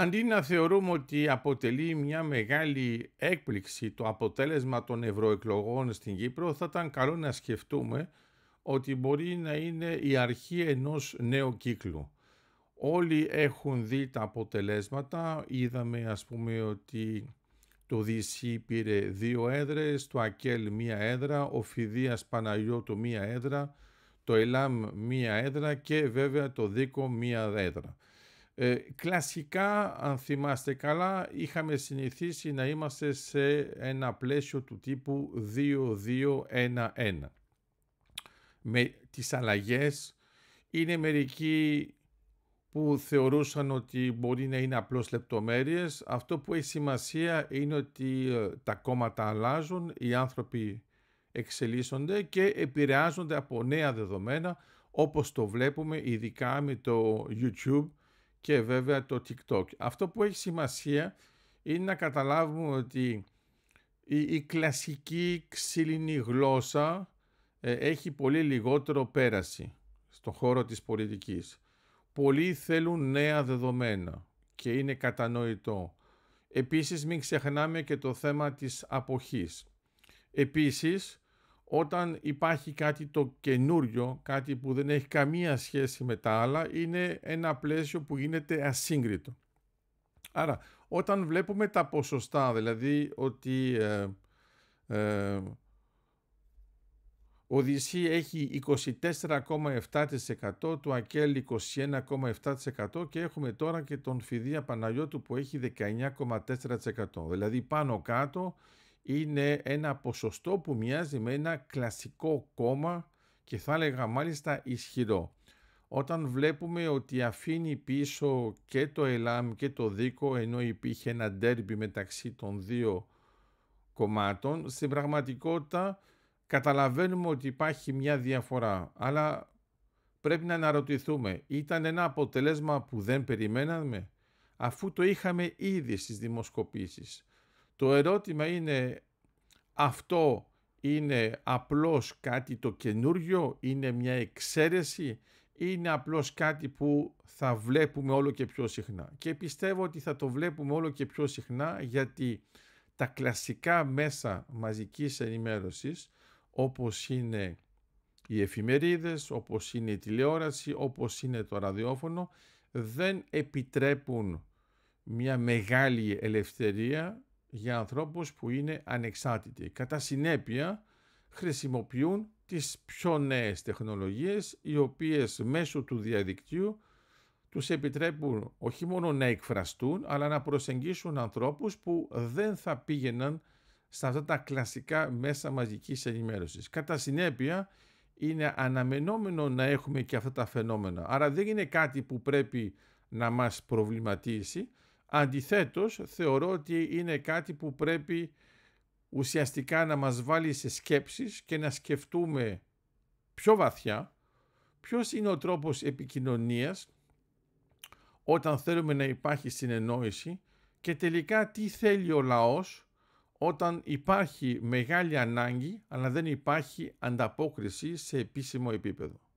Αντί να θεωρούμε ότι αποτελεί μια μεγάλη έκπληξη το αποτέλεσμα των ευρωεκλογών στην Κύπρο, θα ήταν καλό να σκεφτούμε ότι μπορεί να είναι η αρχή ενός νέου κύκλου. Όλοι έχουν δει τα αποτελέσματα, είδαμε ας πούμε ότι το DC πήρε δύο έδρες, το ΑΚΕΛ μία έδρα, ο Φιδίας Παναγιώτο μία έδρα, το ΕΛΑΜ μία έδρα και βέβαια το ΔΙΚΟ μία έδρα. Ε, κλασικά, αν θυμάστε καλά, είχαμε συνηθίσει να είμαστε σε ένα πλαίσιο του τύπου 2-2-1-1. Με τις αλλαγές είναι μερικοί που θεωρούσαν ότι μπορεί να είναι απλώς λεπτομέρειες. Αυτό που έχει σημασία είναι ότι ε, τα κόμματα αλλάζουν, οι άνθρωποι εξελίσσονται και επηρεάζονται από νέα δεδομένα όπως το βλέπουμε ειδικά με το YouTube και βέβαια το TikTok. Αυτό που έχει σημασία είναι να καταλάβουμε ότι η, κλασική ξύλινη γλώσσα ε, έχει πολύ λιγότερο πέραση στον χώρο της πολιτικής. Πολλοί θέλουν νέα δεδομένα και είναι κατανοητό. Επίσης μην ξεχνάμε και το θέμα της αποχής. Επίσης όταν υπάρχει κάτι το καινούριο, κάτι που δεν έχει καμία σχέση με τα άλλα, είναι ένα πλαίσιο που γίνεται ασύγκριτο. Άρα, όταν βλέπουμε τα ποσοστά, δηλαδή ότι ε, ε ο Δυσί έχει 24,7%, του Ακέλ 21,7% και έχουμε τώρα και τον Φιδία Παναγιώτου που έχει 19,4%. Δηλαδή πάνω κάτω είναι ένα ποσοστό που μοιάζει με ένα κλασικό κόμμα και θα έλεγα μάλιστα ισχυρό. Όταν βλέπουμε ότι αφήνει πίσω και το ΕΛΑΜ και το ΔΙΚΟ ενώ υπήρχε ένα ντέρμπι μεταξύ των δύο κομμάτων, στην πραγματικότητα καταλαβαίνουμε ότι υπάρχει μια διαφορά. Αλλά πρέπει να αναρωτηθούμε, ήταν ένα αποτελέσμα που δεν περιμέναμε αφού το είχαμε ήδη στις δημοσκοπήσεις. Το ερώτημα είναι αυτό είναι απλώς κάτι το καινούργιο, είναι μια εξαίρεση, είναι απλώς κάτι που θα βλέπουμε όλο και πιο συχνά. Και πιστεύω ότι θα το βλέπουμε όλο και πιο συχνά γιατί τα κλασικά μέσα μαζικής ενημέρωσης όπως είναι οι εφημερίδες, όπως είναι η τηλεόραση, όπως είναι το ραδιόφωνο δεν επιτρέπουν μια μεγάλη ελευθερία για ανθρώπους που είναι ανεξάρτητοι. Κατά συνέπεια χρησιμοποιούν τις πιο νέες τεχνολογίες οι οποίες μέσω του διαδικτύου τους επιτρέπουν όχι μόνο να εκφραστούν αλλά να προσεγγίσουν ανθρώπους που δεν θα πήγαιναν σε αυτά τα κλασικά μέσα μαζικής ενημέρωσης. Κατά συνέπεια είναι αναμενόμενο να έχουμε και αυτά τα φαινόμενα. Άρα δεν είναι κάτι που πρέπει να μας προβληματίσει Αντιθέτως, θεωρώ ότι είναι κάτι που πρέπει ουσιαστικά να μας βάλει σε σκέψεις και να σκεφτούμε πιο βαθιά ποιος είναι ο τρόπος επικοινωνίας όταν θέλουμε να υπάρχει συνεννόηση και τελικά τι θέλει ο λαός όταν υπάρχει μεγάλη ανάγκη αλλά δεν υπάρχει ανταπόκριση σε επίσημο επίπεδο.